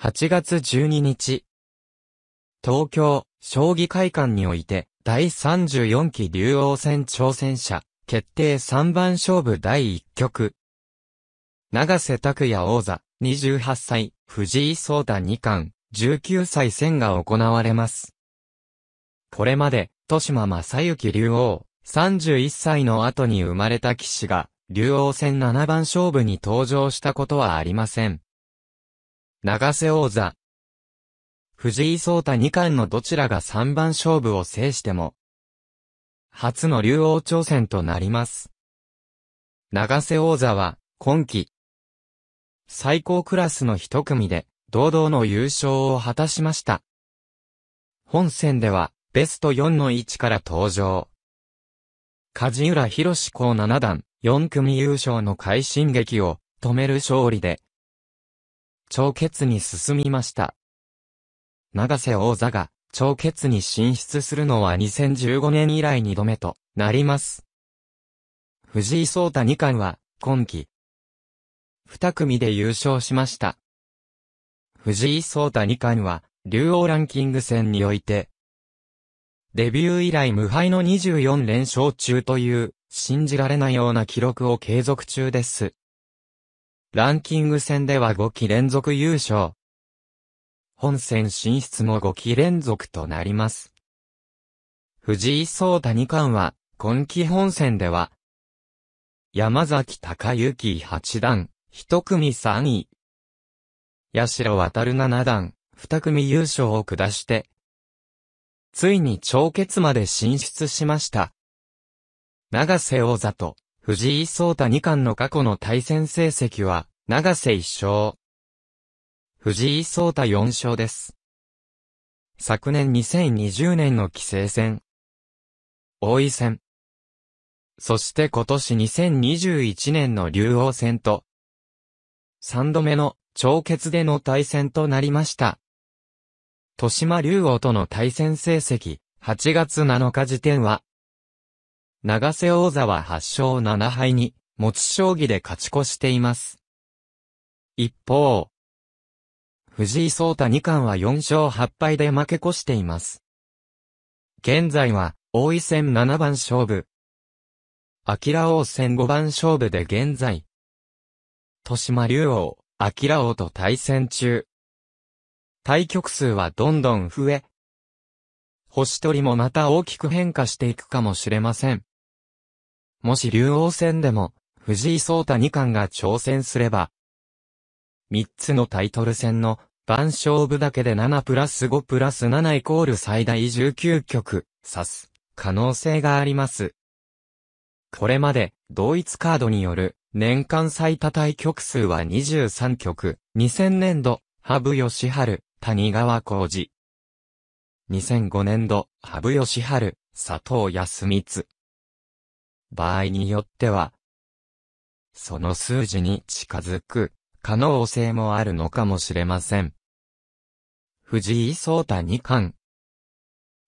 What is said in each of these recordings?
8月12日、東京、将棋会館において、第34期竜王戦挑戦者、決定3番勝負第1局。長瀬拓也王座、28歳、藤井聡太2冠、19歳戦が行われます。これまで、豊島正幸竜王、31歳の後に生まれた騎士が、竜王戦7番勝負に登場したことはありません。長瀬王座。藤井聡太二冠のどちらが三番勝負を制しても、初の竜王挑戦となります。長瀬王座は、今季、最高クラスの一組で、堂々の優勝を果たしました。本戦では、ベスト4の位置から登場。梶浦博志公七段、四組優勝の快進撃を止める勝利で、超決に進みました。長瀬王座が、超決に進出するのは2015年以来2度目となります。藤井聡太二冠は、今季、二組で優勝しました。藤井聡太二冠は、竜王ランキング戦において、デビュー以来無敗の24連勝中という、信じられないような記録を継続中です。ランキング戦では5期連続優勝。本戦進出も5期連続となります。藤井聡太二冠は、今季本戦では、山崎隆之八段、一組3位。八代渡る七段、二組優勝を下して、ついに超決まで進出しました。長瀬王座と、藤井聡太二冠の過去の対戦成績は、長瀬一勝。藤井聡太四勝です。昨年2020年の棋聖戦。王位戦。そして今年2021年の竜王戦と、3度目の超決での対戦となりました。豊島竜王との対戦成績、8月7日時点は、長瀬王座は8勝7敗に、持ち将棋で勝ち越しています。一方、藤井聡太二冠は4勝8敗で負け越しています。現在は、王位戦7番勝負。明王戦5番勝負で現在。豊島竜王、明王と対戦中。対局数はどんどん増え、星取りもまた大きく変化していくかもしれません。もし竜王戦でも、藤井聡太二冠が挑戦すれば、三つのタイトル戦の番勝負だけで7プラス5プラス7イコール最大19局、指す可能性があります。これまで同一カードによる年間最多対局数は23局、2000年度、羽生義晴、谷川浩二。2005年度、羽生義晴、佐藤康光。場合によっては、その数字に近づく可能性もあるのかもしれません。藤井聡太二冠。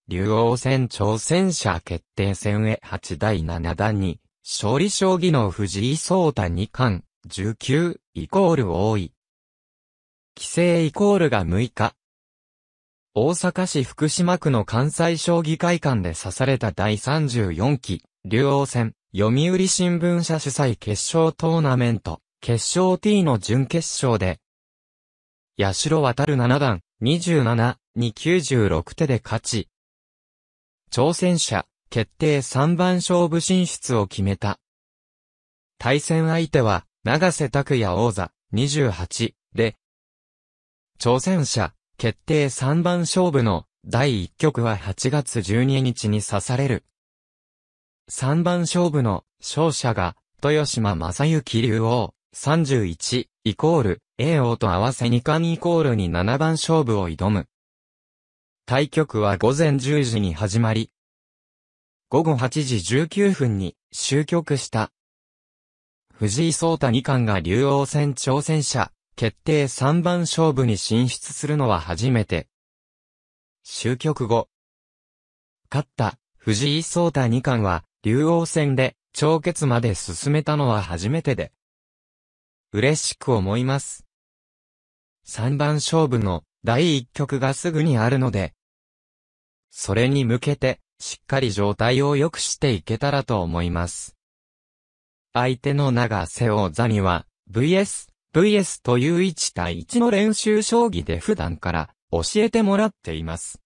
竜王戦挑戦者決定戦へ8第7段に、勝利将棋の藤井聡太二冠、19、イコール多い。規制イコールが6日。大阪市福島区の関西将棋会館で刺された第34期竜王戦、読売新聞社主催決勝トーナメント、決勝 T の準決勝で、八代渡る七段、27、に96手で勝ち、挑戦者、決定3番勝負進出を決めた。対戦相手は、長瀬拓也王座、28、で、挑戦者、決定3番勝負の、第1局は8月12日に指される。三番勝負の勝者が、豊島正幸竜王、31、イコール、A 王と合わせ二冠イコールに七番勝負を挑む。対局は午前10時に始まり、午後8時19分に終局した。藤井聡太二冠が竜王戦挑戦者、決定三番勝負に進出するのは初めて。終局後。勝った、藤井聡太二冠は、竜王戦で、超決まで進めたのは初めてで、嬉しく思います。3番勝負の第1局がすぐにあるので、それに向けて、しっかり状態を良くしていけたらと思います。相手の長瀬王座には、VS、VS という1対1の練習将棋で普段から教えてもらっています。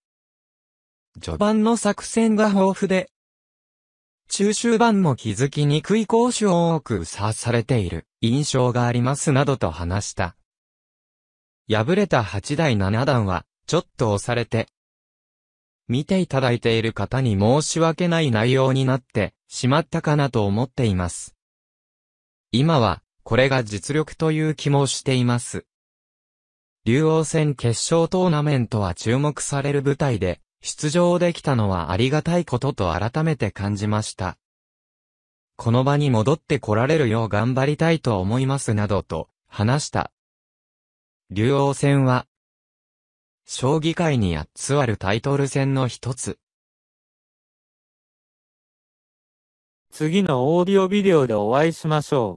序盤の作戦が豊富で、中秋版も気づきにくい講師を多く差されている印象がありますなどと話した。敗れた8代7段は、ちょっと押されて、見ていただいている方に申し訳ない内容になってしまったかなと思っています。今は、これが実力という気もしています。竜王戦決勝トーナメントは注目される舞台で、出場できたのはありがたいことと改めて感じました。この場に戻って来られるよう頑張りたいと思いますなどと話した。竜王戦は、将棋界に8つあるタイトル戦の一つ。次のオーディオビデオでお会いしましょう。